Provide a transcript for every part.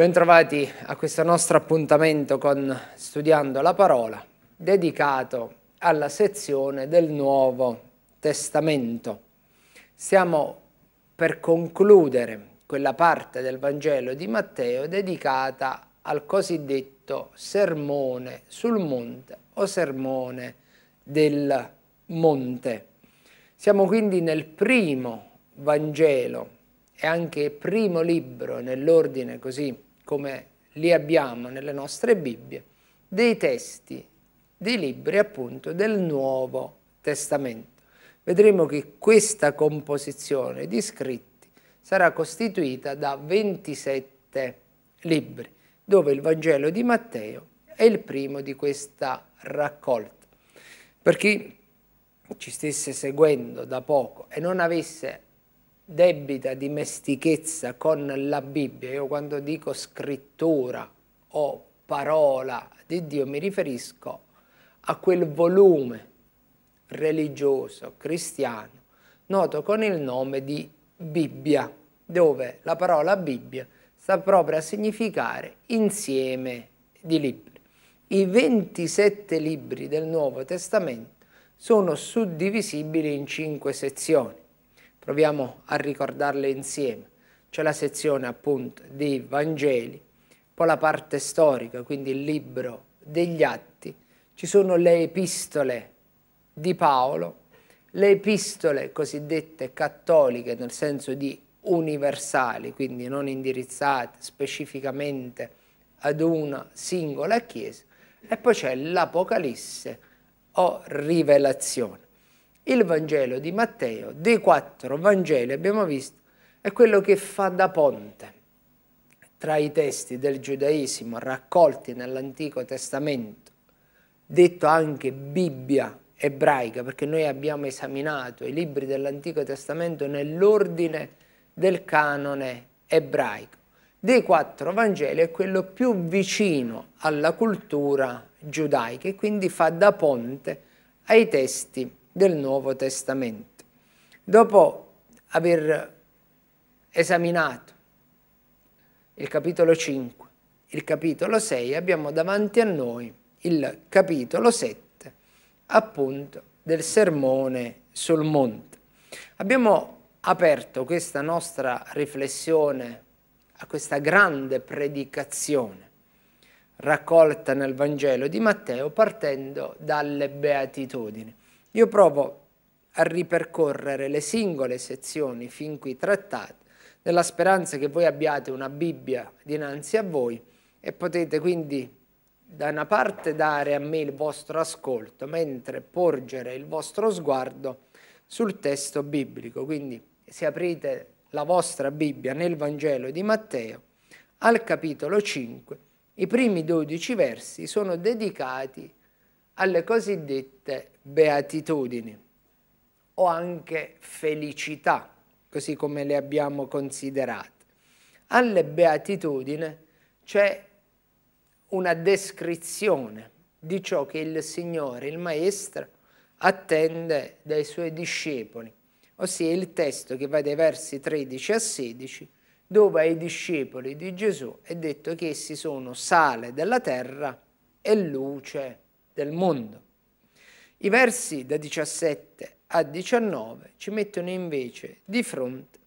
Bentrovati a questo nostro appuntamento con Studiando la Parola, dedicato alla sezione del Nuovo Testamento. Stiamo per concludere quella parte del Vangelo di Matteo dedicata al cosiddetto sermone sul monte o sermone del monte. Siamo quindi nel primo Vangelo e anche primo libro nell'ordine così come li abbiamo nelle nostre Bibbie, dei testi, dei libri appunto del Nuovo Testamento. Vedremo che questa composizione di scritti sarà costituita da 27 libri, dove il Vangelo di Matteo è il primo di questa raccolta. Per chi ci stesse seguendo da poco e non avesse debita dimestichezza con la Bibbia, io quando dico scrittura o parola di Dio mi riferisco a quel volume religioso cristiano noto con il nome di Bibbia, dove la parola Bibbia sta proprio a significare insieme di libri. I 27 libri del Nuovo Testamento sono suddivisibili in cinque sezioni proviamo a ricordarle insieme. C'è la sezione appunto di Vangeli, poi la parte storica, quindi il libro degli Atti, ci sono le epistole di Paolo, le epistole cosiddette cattoliche nel senso di universali, quindi non indirizzate specificamente ad una singola chiesa, e poi c'è l'Apocalisse o rivelazione il Vangelo di Matteo, dei quattro Vangeli abbiamo visto, è quello che fa da ponte tra i testi del giudaismo raccolti nell'Antico Testamento, detto anche Bibbia ebraica, perché noi abbiamo esaminato i libri dell'Antico Testamento nell'ordine del canone ebraico. Dei quattro Vangeli è quello più vicino alla cultura giudaica e quindi fa da ponte ai testi ebraici del Nuovo Testamento. Dopo aver esaminato il capitolo 5, il capitolo 6, abbiamo davanti a noi il capitolo 7, appunto, del sermone sul monte. Abbiamo aperto questa nostra riflessione a questa grande predicazione raccolta nel Vangelo di Matteo partendo dalle beatitudini. Io provo a ripercorrere le singole sezioni fin qui trattate, nella speranza che voi abbiate una Bibbia dinanzi a voi e potete quindi da una parte dare a me il vostro ascolto, mentre porgere il vostro sguardo sul testo biblico. Quindi se aprite la vostra Bibbia nel Vangelo di Matteo, al capitolo 5, i primi 12 versi sono dedicati alle cosiddette beatitudini o anche felicità, così come le abbiamo considerate. Alle beatitudini c'è una descrizione di ciò che il Signore, il Maestro, attende dai Suoi discepoli, ossia il testo che va dai versi 13 a 16, dove ai discepoli di Gesù è detto che essi sono sale della terra e luce terra del mondo. I versi da 17 a 19 ci mettono invece di fronte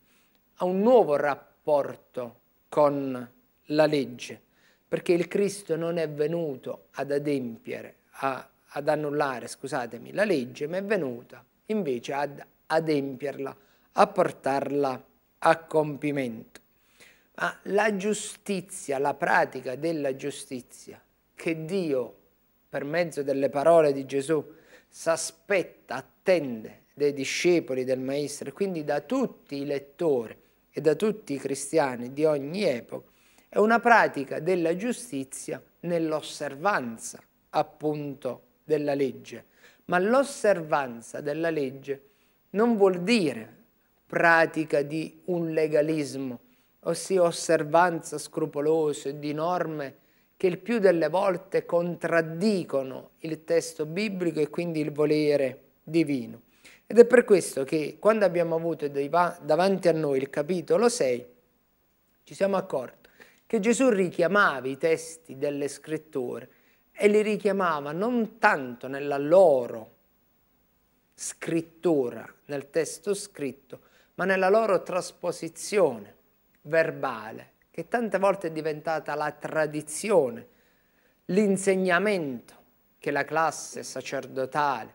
a un nuovo rapporto con la legge, perché il Cristo non è venuto ad adempiere, a, ad annullare, scusatemi, la legge, ma è venuto invece ad adempierla, a portarla a compimento. Ma la giustizia, la pratica della giustizia che Dio per mezzo delle parole di Gesù, s'aspetta, attende dei discepoli del Maestro, e quindi da tutti i lettori e da tutti i cristiani di ogni epoca, è una pratica della giustizia nell'osservanza appunto della legge. Ma l'osservanza della legge non vuol dire pratica di un legalismo, ossia osservanza scrupolosa di norme che il più delle volte contraddicono il testo biblico e quindi il volere divino. Ed è per questo che quando abbiamo avuto davanti a noi il capitolo 6, ci siamo accorti che Gesù richiamava i testi delle scritture e li richiamava non tanto nella loro scrittura, nel testo scritto, ma nella loro trasposizione verbale che tante volte è diventata la tradizione, l'insegnamento che la classe sacerdotale,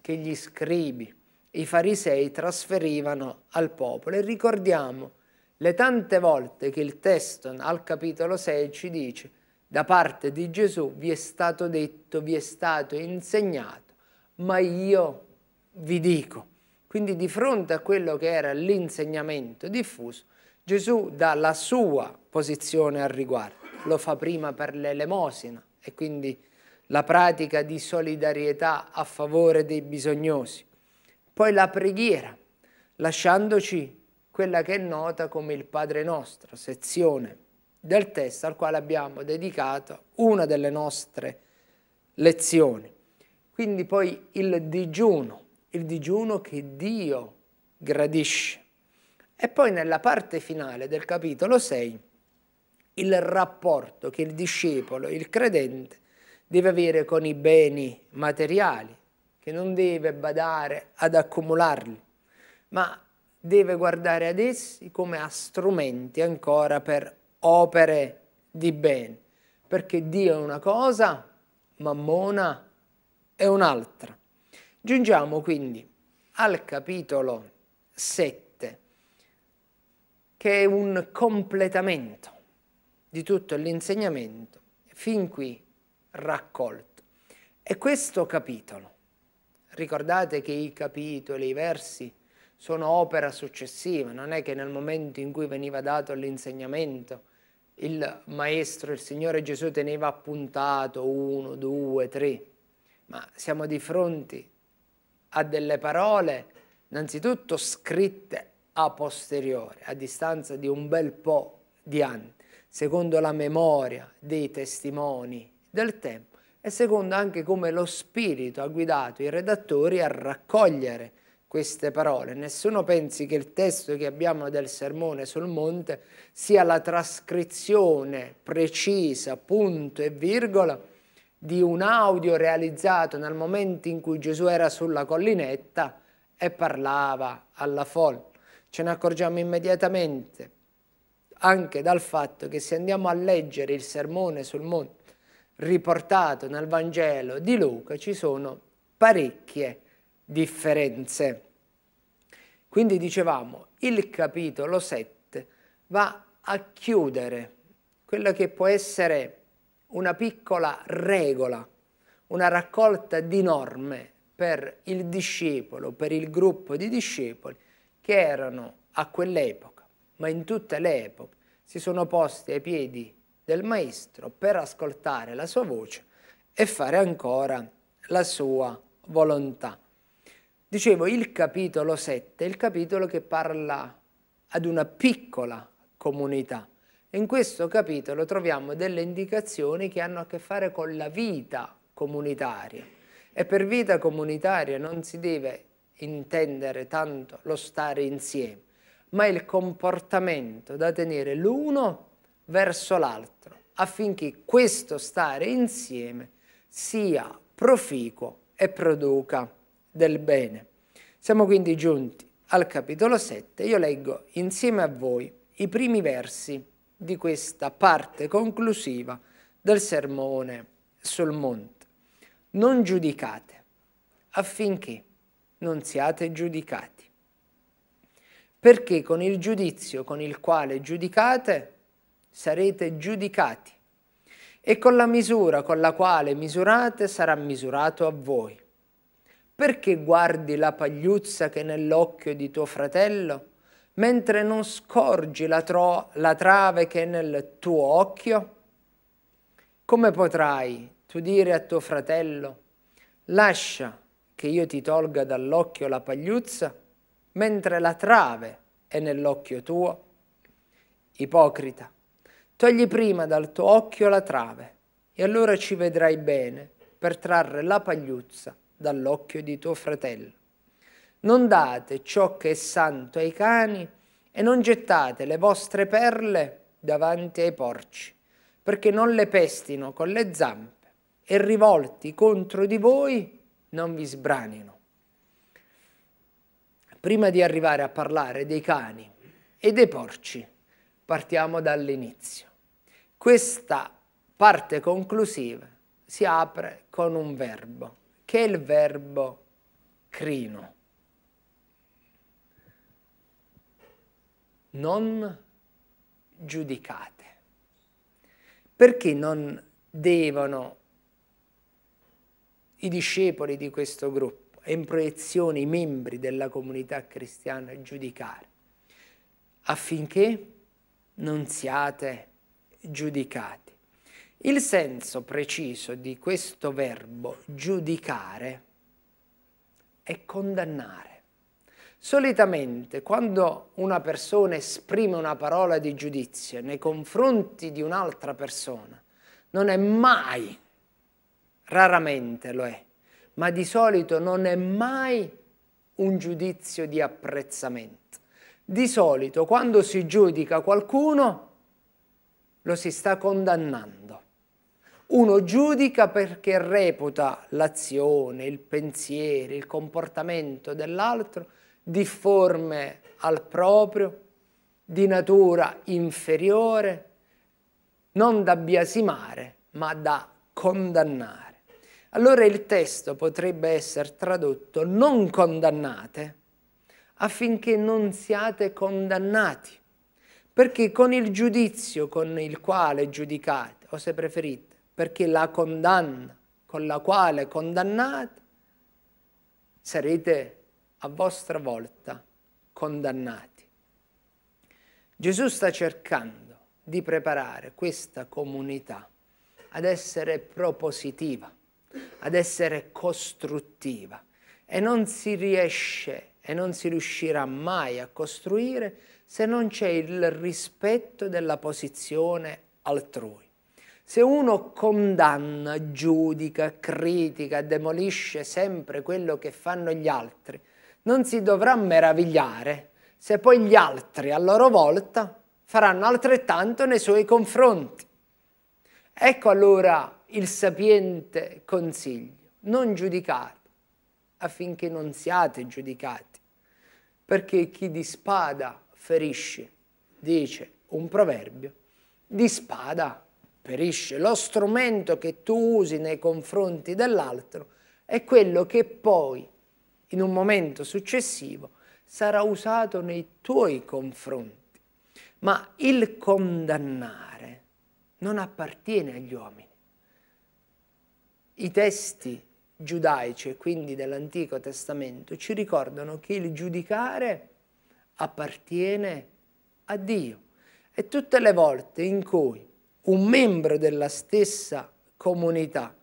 che gli scribi, i farisei trasferivano al popolo. E ricordiamo le tante volte che il testo al capitolo 6 ci dice da parte di Gesù vi è stato detto, vi è stato insegnato, ma io vi dico. Quindi di fronte a quello che era l'insegnamento diffuso, Gesù dà la sua posizione al riguardo, lo fa prima per l'elemosina e quindi la pratica di solidarietà a favore dei bisognosi. Poi la preghiera, lasciandoci quella che è nota come il Padre Nostro, sezione del testo al quale abbiamo dedicato una delle nostre lezioni. Quindi poi il digiuno, il digiuno che Dio gradisce. E poi nella parte finale del capitolo 6 il rapporto che il discepolo, il credente, deve avere con i beni materiali, che non deve badare ad accumularli, ma deve guardare ad essi come a strumenti ancora per opere di bene, perché Dio è una cosa, Mammona è un'altra. Giungiamo quindi al capitolo 7 che è un completamento di tutto l'insegnamento fin qui raccolto. E questo capitolo, ricordate che i capitoli, i versi, sono opera successiva, non è che nel momento in cui veniva dato l'insegnamento il Maestro, il Signore Gesù teneva appuntato uno, due, tre, ma siamo di fronte a delle parole innanzitutto scritte a posteriori, a distanza di un bel po' di anni, secondo la memoria dei testimoni del tempo e secondo anche come lo spirito ha guidato i redattori a raccogliere queste parole. Nessuno pensi che il testo che abbiamo del sermone sul monte sia la trascrizione precisa, punto e virgola, di un audio realizzato nel momento in cui Gesù era sulla collinetta e parlava alla folla. Ce ne accorgiamo immediatamente anche dal fatto che se andiamo a leggere il sermone sul monte riportato nel Vangelo di Luca ci sono parecchie differenze. Quindi dicevamo, il capitolo 7 va a chiudere quella che può essere una piccola regola, una raccolta di norme per il discepolo, per il gruppo di discepoli, che erano a quell'epoca, ma in tutte le epoche, si sono posti ai piedi del maestro per ascoltare la sua voce e fare ancora la sua volontà. Dicevo, il capitolo 7 è il capitolo che parla ad una piccola comunità. In questo capitolo troviamo delle indicazioni che hanno a che fare con la vita comunitaria e per vita comunitaria non si deve intendere tanto lo stare insieme, ma il comportamento da tenere l'uno verso l'altro, affinché questo stare insieme sia proficuo e produca del bene. Siamo quindi giunti al capitolo 7, io leggo insieme a voi i primi versi di questa parte conclusiva del sermone sul monte. Non giudicate affinché non siate giudicati. Perché con il giudizio con il quale giudicate sarete giudicati e con la misura con la quale misurate sarà misurato a voi. Perché guardi la pagliuzza che è nell'occhio di tuo fratello, mentre non scorgi la, la trave che è nel tuo occhio? Come potrai tu dire a tuo fratello, lascia che io ti tolga dall'occhio la pagliuzza, mentre la trave è nell'occhio tuo? Ipocrita, togli prima dal tuo occhio la trave, e allora ci vedrai bene per trarre la pagliuzza dall'occhio di tuo fratello. Non date ciò che è santo ai cani e non gettate le vostre perle davanti ai porci, perché non le pestino con le zampe e rivolti contro di voi non vi sbranino. Prima di arrivare a parlare dei cani e dei porci, partiamo dall'inizio. Questa parte conclusiva si apre con un verbo, che è il verbo crino. Non giudicate. Perché non devono giudicare? i discepoli di questo gruppo e in proiezione i membri della comunità cristiana giudicare, affinché non siate giudicati. Il senso preciso di questo verbo giudicare è condannare. Solitamente quando una persona esprime una parola di giudizio nei confronti di un'altra persona, non è mai raramente lo è, ma di solito non è mai un giudizio di apprezzamento. Di solito quando si giudica qualcuno lo si sta condannando. Uno giudica perché reputa l'azione, il pensiero, il comportamento dell'altro difforme al proprio, di natura inferiore, non da biasimare, ma da condannare. Allora il testo potrebbe essere tradotto non condannate affinché non siate condannati, perché con il giudizio con il quale giudicate, o se preferite, perché la condanna con la quale condannate, sarete a vostra volta condannati. Gesù sta cercando di preparare questa comunità ad essere propositiva ad essere costruttiva e non si riesce e non si riuscirà mai a costruire se non c'è il rispetto della posizione altrui. Se uno condanna, giudica, critica, demolisce sempre quello che fanno gli altri, non si dovrà meravigliare se poi gli altri a loro volta faranno altrettanto nei suoi confronti. Ecco allora il sapiente consiglio, non giudicate affinché non siate giudicati, perché chi di spada ferisce, dice un proverbio, di spada perisce. Lo strumento che tu usi nei confronti dell'altro è quello che poi, in un momento successivo, sarà usato nei tuoi confronti. Ma il condannare non appartiene agli uomini i testi giudaici e quindi dell'Antico Testamento ci ricordano che il giudicare appartiene a Dio. E tutte le volte in cui un membro della stessa comunità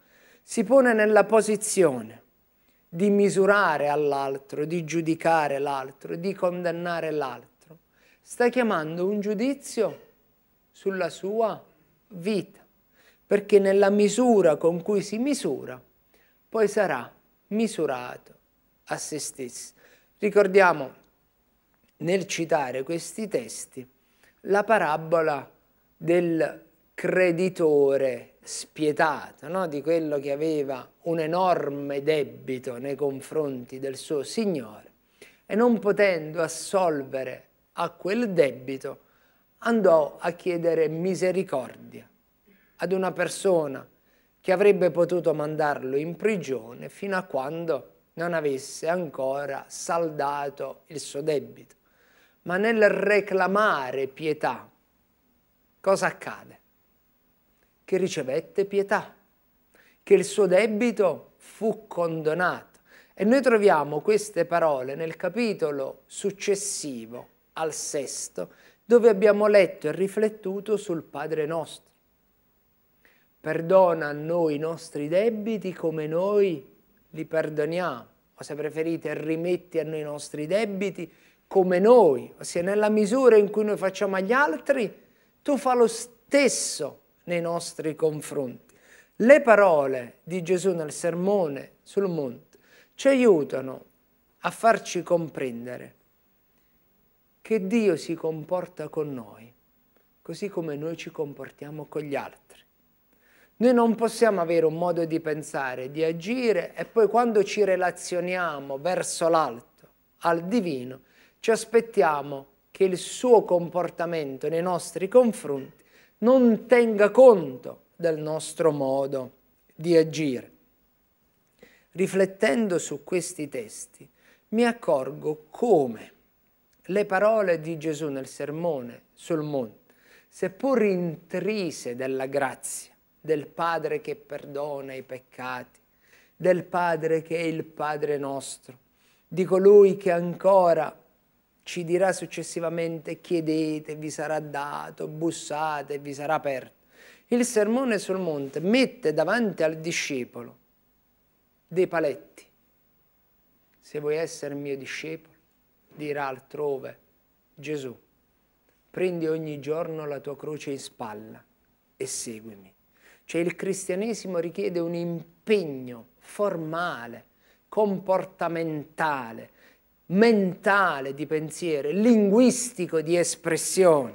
si pone nella posizione di misurare all'altro, di giudicare l'altro, di condannare l'altro, sta chiamando un giudizio sulla sua vita perché nella misura con cui si misura, poi sarà misurato a se stesso. Ricordiamo, nel citare questi testi, la parabola del creditore spietato, no? di quello che aveva un enorme debito nei confronti del suo Signore e non potendo assolvere a quel debito andò a chiedere misericordia ad una persona che avrebbe potuto mandarlo in prigione fino a quando non avesse ancora saldato il suo debito. Ma nel reclamare pietà, cosa accade? Che ricevette pietà, che il suo debito fu condonato. E noi troviamo queste parole nel capitolo successivo al sesto, dove abbiamo letto e riflettuto sul Padre nostro perdona a noi i nostri debiti come noi li perdoniamo, o se preferite rimetti a noi i nostri debiti come noi, ossia nella misura in cui noi facciamo agli altri, tu fa lo stesso nei nostri confronti. Le parole di Gesù nel sermone sul monte ci aiutano a farci comprendere che Dio si comporta con noi, così come noi ci comportiamo con gli altri. Noi non possiamo avere un modo di pensare, di agire e poi quando ci relazioniamo verso l'alto, al divino, ci aspettiamo che il suo comportamento nei nostri confronti non tenga conto del nostro modo di agire. Riflettendo su questi testi, mi accorgo come le parole di Gesù nel sermone sul monte, seppur intrise della grazia, del Padre che perdona i peccati, del Padre che è il Padre nostro, di colui che ancora ci dirà successivamente chiedete, vi sarà dato, bussate, vi sarà aperto. Il sermone sul monte mette davanti al discepolo dei paletti. Se vuoi essere mio discepolo, dirà altrove Gesù, prendi ogni giorno la tua croce in spalla e seguimi. Cioè il cristianesimo richiede un impegno formale, comportamentale, mentale di pensiero, linguistico di espressione,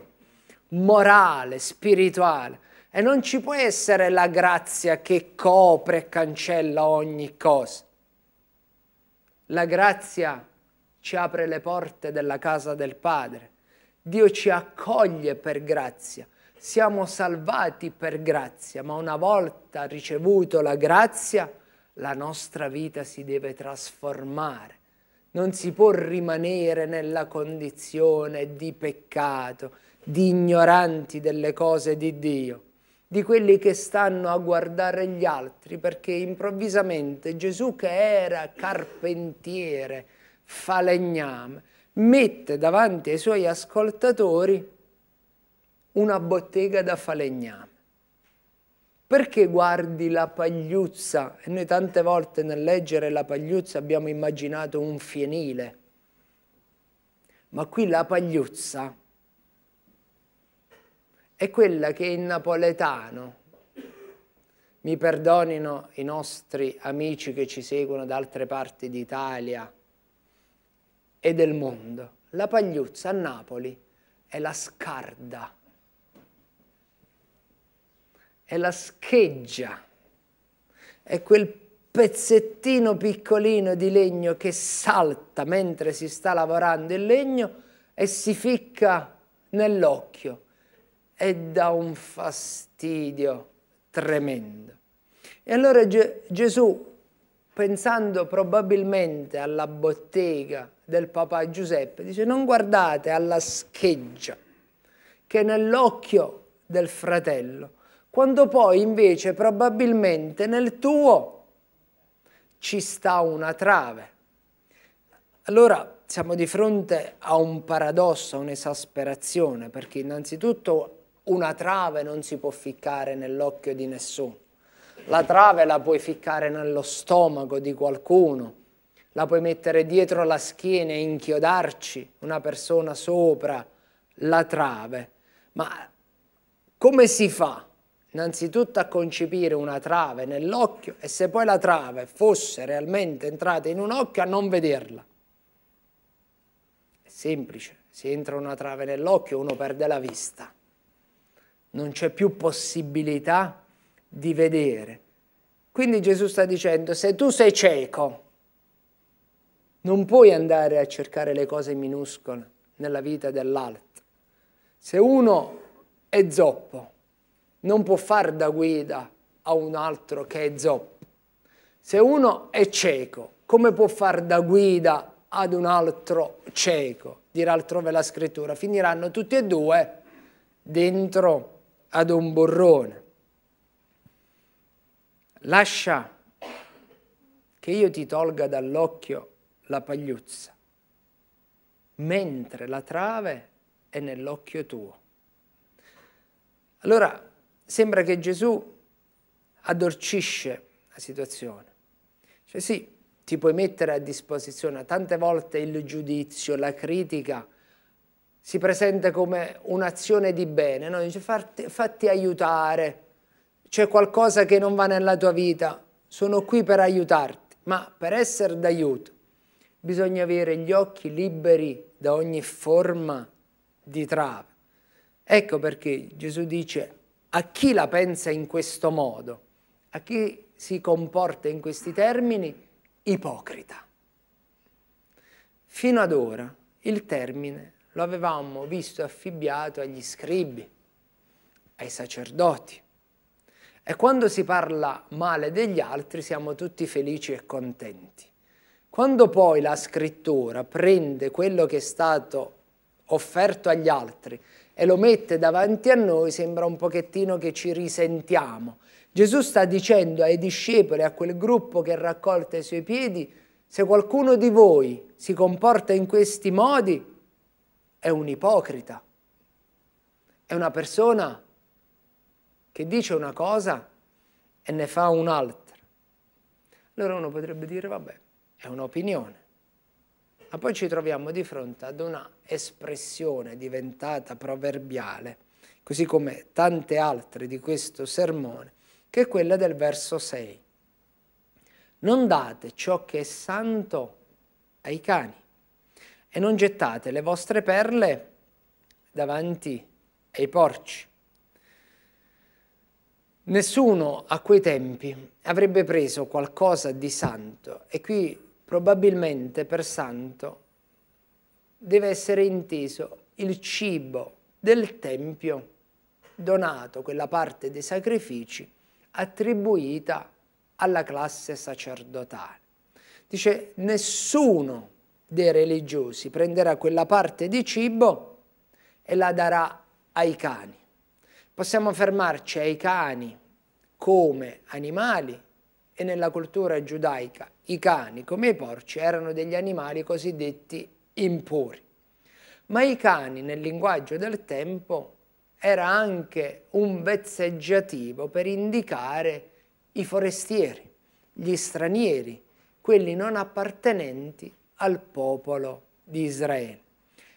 morale, spirituale. E non ci può essere la grazia che copre e cancella ogni cosa. La grazia ci apre le porte della casa del Padre. Dio ci accoglie per grazia, siamo salvati per grazia, ma una volta ricevuto la grazia, la nostra vita si deve trasformare. Non si può rimanere nella condizione di peccato, di ignoranti delle cose di Dio, di quelli che stanno a guardare gli altri, perché improvvisamente Gesù che era carpentiere, falegname, mette davanti ai suoi ascoltatori una bottega da falegname? Perché guardi la pagliuzza? E noi tante volte nel leggere la pagliuzza abbiamo immaginato un fienile. Ma qui la pagliuzza è quella che in napoletano, mi perdonino i nostri amici che ci seguono da altre parti d'Italia e del mondo, la pagliuzza a Napoli è la scarda è la scheggia, è quel pezzettino piccolino di legno che salta mentre si sta lavorando il legno e si ficca nell'occhio e dà un fastidio tremendo. E allora Ge Gesù, pensando probabilmente alla bottega del papà Giuseppe, dice non guardate alla scheggia che nell'occhio del fratello, quando poi invece probabilmente nel tuo ci sta una trave. Allora siamo di fronte a un paradosso, a un'esasperazione, perché innanzitutto una trave non si può ficcare nell'occhio di nessuno. La trave la puoi ficcare nello stomaco di qualcuno, la puoi mettere dietro la schiena e inchiodarci una persona sopra la trave. Ma come si fa innanzitutto a concepire una trave nell'occhio e se poi la trave fosse realmente entrata in un occhio a non vederla. È semplice, se entra una trave nell'occhio uno perde la vista, non c'è più possibilità di vedere. Quindi Gesù sta dicendo, se tu sei cieco, non puoi andare a cercare le cose minuscole nella vita dell'altro. Se uno è zoppo, non può far da guida a un altro che è zoppo. Se uno è cieco, come può far da guida ad un altro cieco? Dirà altrove la scrittura. Finiranno tutti e due dentro ad un burrone. Lascia che io ti tolga dall'occhio la pagliuzza, mentre la trave è nell'occhio tuo. Allora, sembra che Gesù addolcisce la situazione. Cioè sì, ti puoi mettere a disposizione. Tante volte il giudizio, la critica si presenta come un'azione di bene, no? Dice fatti, fatti aiutare, c'è qualcosa che non va nella tua vita, sono qui per aiutarti, ma per essere d'aiuto bisogna avere gli occhi liberi da ogni forma di trave. Ecco perché Gesù dice a chi la pensa in questo modo, a chi si comporta in questi termini, ipocrita. Fino ad ora il termine lo avevamo visto affibbiato agli scribi, ai sacerdoti. E quando si parla male degli altri siamo tutti felici e contenti. Quando poi la scrittura prende quello che è stato offerto agli altri e lo mette davanti a noi, sembra un pochettino che ci risentiamo. Gesù sta dicendo ai discepoli, a quel gruppo che raccolta i suoi piedi, se qualcuno di voi si comporta in questi modi, è un ipocrita, è una persona che dice una cosa e ne fa un'altra. Allora uno potrebbe dire, vabbè, è un'opinione ma poi ci troviamo di fronte ad una espressione diventata proverbiale, così come tante altre di questo sermone, che è quella del verso 6. Non date ciò che è santo ai cani e non gettate le vostre perle davanti ai porci. Nessuno a quei tempi avrebbe preso qualcosa di santo e qui probabilmente per santo deve essere inteso il cibo del Tempio donato, quella parte dei sacrifici attribuita alla classe sacerdotale. Dice nessuno dei religiosi prenderà quella parte di cibo e la darà ai cani. Possiamo fermarci ai cani come animali e nella cultura giudaica i cani, come i porci, erano degli animali cosiddetti impuri. Ma i cani, nel linguaggio del tempo, era anche un vezzeggiativo per indicare i forestieri, gli stranieri, quelli non appartenenti al popolo di Israele.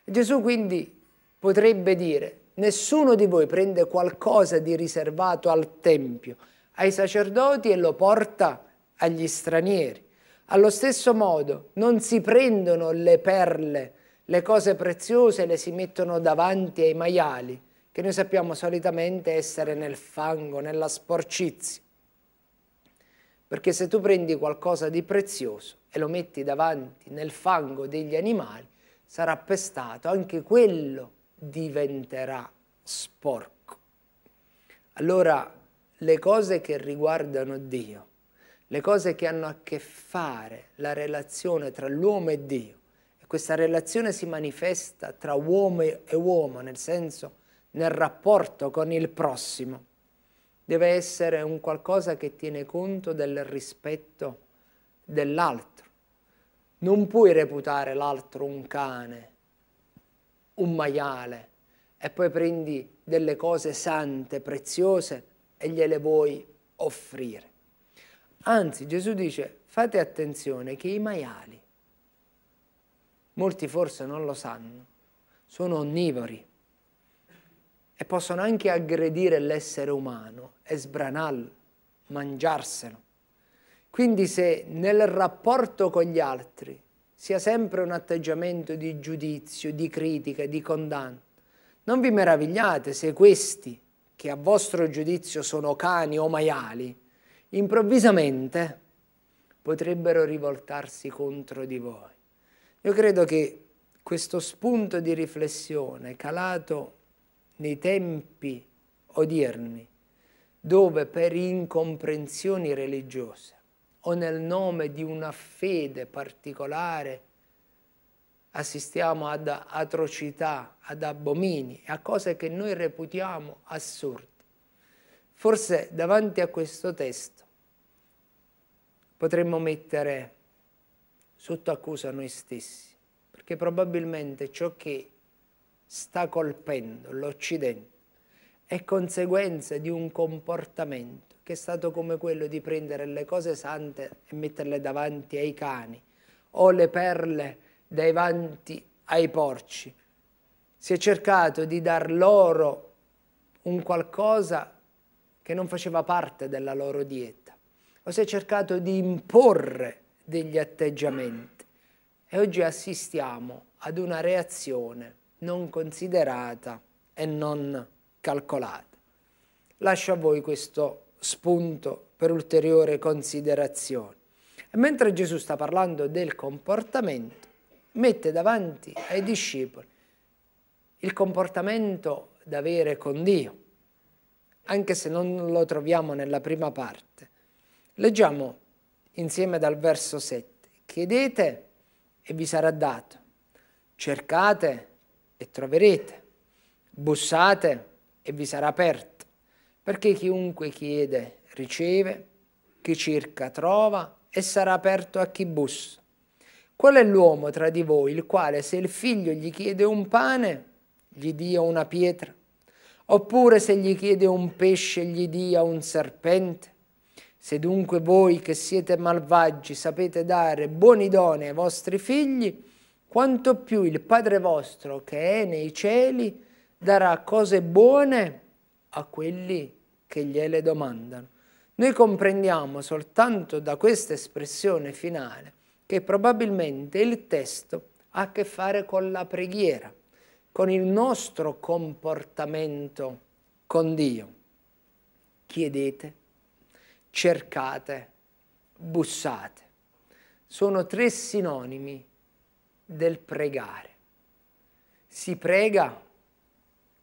Gesù quindi potrebbe dire, nessuno di voi prende qualcosa di riservato al Tempio, ai sacerdoti e lo porta agli stranieri. Allo stesso modo non si prendono le perle, le cose preziose le si mettono davanti ai maiali, che noi sappiamo solitamente essere nel fango, nella sporcizia. Perché se tu prendi qualcosa di prezioso e lo metti davanti nel fango degli animali, sarà pestato, anche quello diventerà sporco. Allora le cose che riguardano Dio, le cose che hanno a che fare la relazione tra l'uomo e Dio. E questa relazione si manifesta tra uomo e uomo, nel senso nel rapporto con il prossimo. Deve essere un qualcosa che tiene conto del rispetto dell'altro. Non puoi reputare l'altro un cane, un maiale, e poi prendi delle cose sante, preziose, e gliele vuoi offrire. Anzi, Gesù dice, fate attenzione che i maiali, molti forse non lo sanno, sono onnivori e possono anche aggredire l'essere umano e sbranarlo, mangiarselo. Quindi se nel rapporto con gli altri sia sempre un atteggiamento di giudizio, di critica, di condanna, non vi meravigliate se questi che a vostro giudizio sono cani o maiali, improvvisamente potrebbero rivoltarsi contro di voi. Io credo che questo spunto di riflessione calato nei tempi odierni, dove per incomprensioni religiose o nel nome di una fede particolare assistiamo ad atrocità, ad abomini, a cose che noi reputiamo assurde. Forse davanti a questo testo potremmo mettere sotto accusa noi stessi, perché probabilmente ciò che sta colpendo l'Occidente è conseguenza di un comportamento che è stato come quello di prendere le cose sante e metterle davanti ai cani o le perle davanti ai porci. Si è cercato di dar loro un qualcosa che non faceva parte della loro dieta. O si è cercato di imporre degli atteggiamenti. E oggi assistiamo ad una reazione non considerata e non calcolata. Lascio a voi questo spunto per ulteriore considerazione. E mentre Gesù sta parlando del comportamento, mette davanti ai discepoli il comportamento da avere con Dio, anche se non lo troviamo nella prima parte. Leggiamo insieme dal verso 7. Chiedete e vi sarà dato, cercate e troverete, bussate e vi sarà aperto, perché chiunque chiede riceve, chi cerca trova e sarà aperto a chi bussa. Qual è l'uomo tra di voi il quale se il figlio gli chiede un pane, gli dia una pietra? Oppure se gli chiede un pesce, gli dia un serpente? Se dunque voi che siete malvagi sapete dare buoni doni ai vostri figli, quanto più il Padre vostro che è nei cieli darà cose buone a quelli che gliele domandano. Noi comprendiamo soltanto da questa espressione finale che probabilmente il testo ha a che fare con la preghiera, con il nostro comportamento con Dio. Chiedete, cercate, bussate. Sono tre sinonimi del pregare. Si prega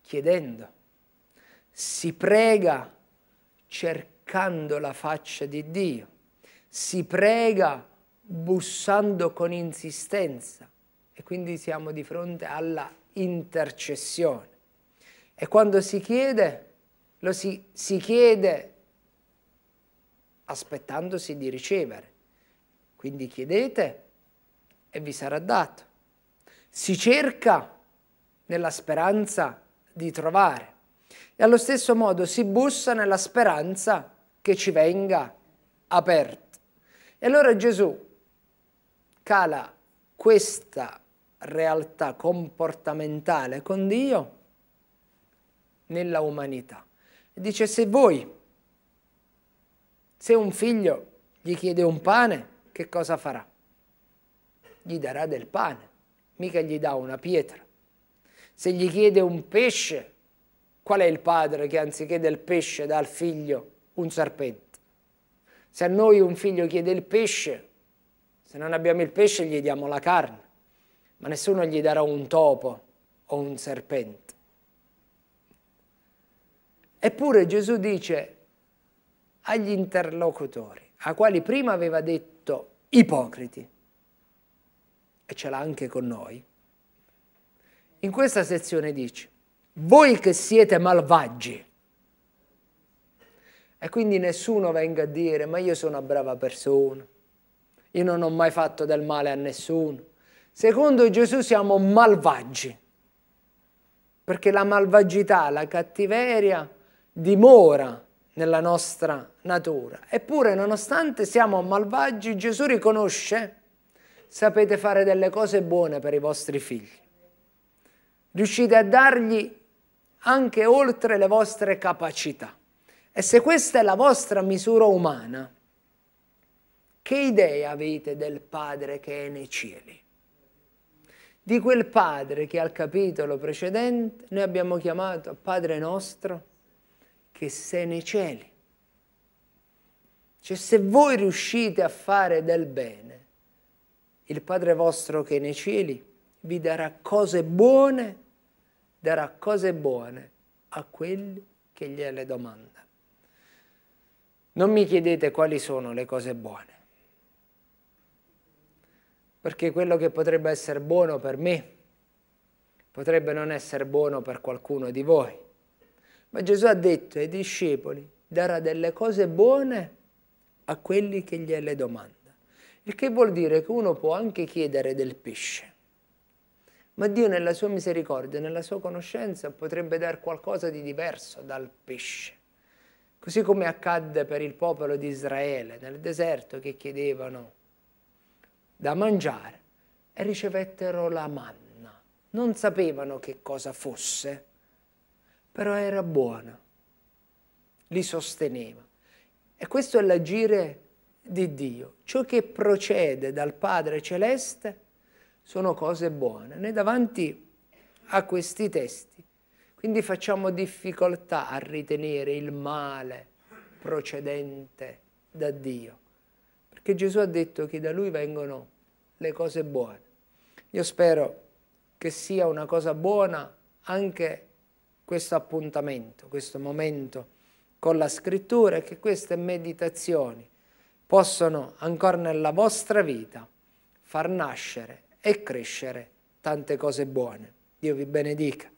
chiedendo, si prega cercando la faccia di Dio, si prega bussando con insistenza e quindi siamo di fronte alla intercessione. E quando si chiede, lo si, si chiede aspettandosi di ricevere. Quindi chiedete e vi sarà dato. Si cerca nella speranza di trovare. E allo stesso modo si bussa nella speranza che ci venga aperto. E allora Gesù cala questa realtà comportamentale con Dio nella umanità. E dice se voi, se un figlio gli chiede un pane, che cosa farà? Gli darà del pane, mica gli dà una pietra. Se gli chiede un pesce, qual è il padre che anziché del pesce dà al figlio un serpente? Se a noi un figlio chiede il pesce, se non abbiamo il pesce gli diamo la carne, ma nessuno gli darà un topo o un serpente. Eppure Gesù dice agli interlocutori, a quali prima aveva detto ipocriti, e ce l'ha anche con noi, in questa sezione dice, voi che siete malvagi, e quindi nessuno venga a dire, ma io sono una brava persona, io non ho mai fatto del male a nessuno. Secondo Gesù siamo malvagi, perché la malvagità, la cattiveria dimora nella nostra natura. Eppure, nonostante siamo malvagi, Gesù riconosce, sapete fare delle cose buone per i vostri figli. Riuscite a dargli anche oltre le vostre capacità. E se questa è la vostra misura umana, che idea avete del Padre che è nei cieli? Di quel Padre che al capitolo precedente noi abbiamo chiamato Padre nostro che sei nei cieli. Cioè se voi riuscite a fare del bene, il Padre vostro che è nei cieli vi darà cose buone, darà cose buone a quelli che gliele domandano. Non mi chiedete quali sono le cose buone perché quello che potrebbe essere buono per me potrebbe non essere buono per qualcuno di voi. Ma Gesù ha detto ai discepoli, darà delle cose buone a quelli che gliele domandano. Il che vuol dire che uno può anche chiedere del pesce. Ma Dio nella sua misericordia, nella sua conoscenza potrebbe dare qualcosa di diverso dal pesce. Così come accadde per il popolo di Israele nel deserto che chiedevano da mangiare e ricevettero la manna. Non sapevano che cosa fosse, però era buona, li sosteneva. E questo è l'agire di Dio. Ciò che procede dal Padre Celeste sono cose buone. Noi davanti a questi testi, quindi facciamo difficoltà a ritenere il male procedente da Dio, perché Gesù ha detto che da Lui vengono le cose buone. Io spero che sia una cosa buona anche questo appuntamento, questo momento con la scrittura e che queste meditazioni possano ancora nella vostra vita far nascere e crescere tante cose buone. Dio vi benedica.